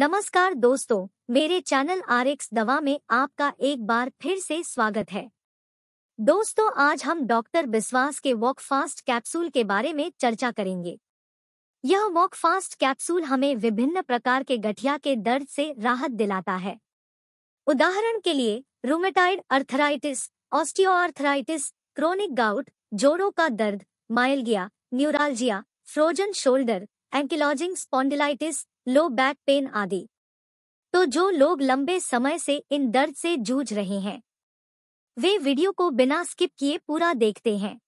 नमस्कार दोस्तों मेरे चैनल आर दवा में आपका एक बार फिर से स्वागत है दोस्तों आज हम डॉक्टर बिस्वास के वॉक फास्ट कैप्सूल के बारे में चर्चा करेंगे यह वॉक फास्ट कैप्सूल हमें विभिन्न प्रकार के गठिया के दर्द से राहत दिलाता है उदाहरण के लिए rheumatoid arthritis osteoarthritis chronic gout जोड़ों का दर्द myalgia neuralgia frozen shoulder ankylosing spondylitis low back pain आदि तो जो लोग लंबे समय से इन दर्द से जूझ रहे हैं वे वीडियो को बिना स्किप किए पूरा देखते हैं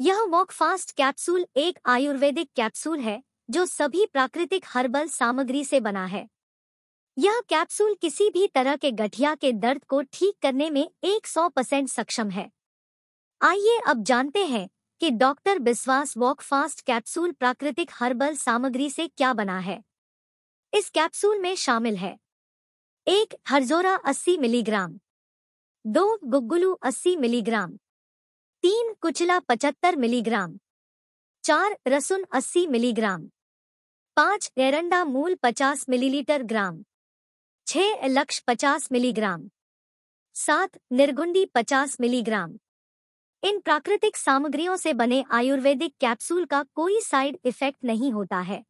यह वॉक फास्ट कैप्सूल एक आयुर्वेदिक कैप्सूल है जो सभी प्राकृतिक हर्बल सामग्री से बना है यह कैप्सूल किसी भी तरह के गठिया के दर्द को ठीक करने में 100 परसेंट सक्षम है आइए अब जानते हैं कि doctor Biswas walk fast capsule प्राकृतिक हर्बल सामग्री से क्या बना है इस कैप्सूल में शामिल है एक हरजोरा 80 मिलीग्राम दो गुग्गुलू 80 मिलीग्राम तीन कुचला 75 मिलीग्राम चार रसुन 80 मिलीग्राम पांच एरंडा मूल 50 मिलीलीटर ग्राम छह लक्ष 50 मिलीग्राम सात निर्गुंडी 50 मिलीग्राम इन प्राकृतिक सामग्रियों से बने आयुर्वेदिक कैप्सूल का कोई साइड इफेक्ट नहीं होता है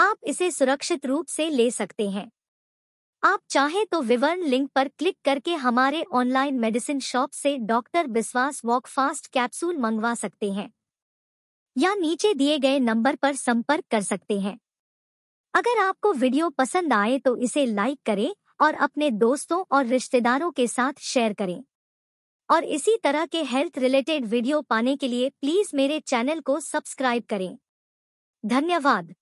आप इसे सुरक्षित रूप से ले सकते हैं आप चाहें तो विवरण लिंक पर क्लिक करके हमारे ऑनलाइन मेडिसिन शॉप से doctor Biswas walk fast capsule मंगवा सकते हैं या नीचे दिए गए नंबर पर संपर्क कर सकते हैं अगर आपको वीडियो पसंद आए तो इसे लाइक करें और अपने दोस्तों और रिश्तेदारों के साथ शेयर करें और इसी तरह के हेल्थ रिलेटेड वीडियो पाने के लिए प्लीज मेरे चैनल को सब्सक्राइब करें धन्यवाद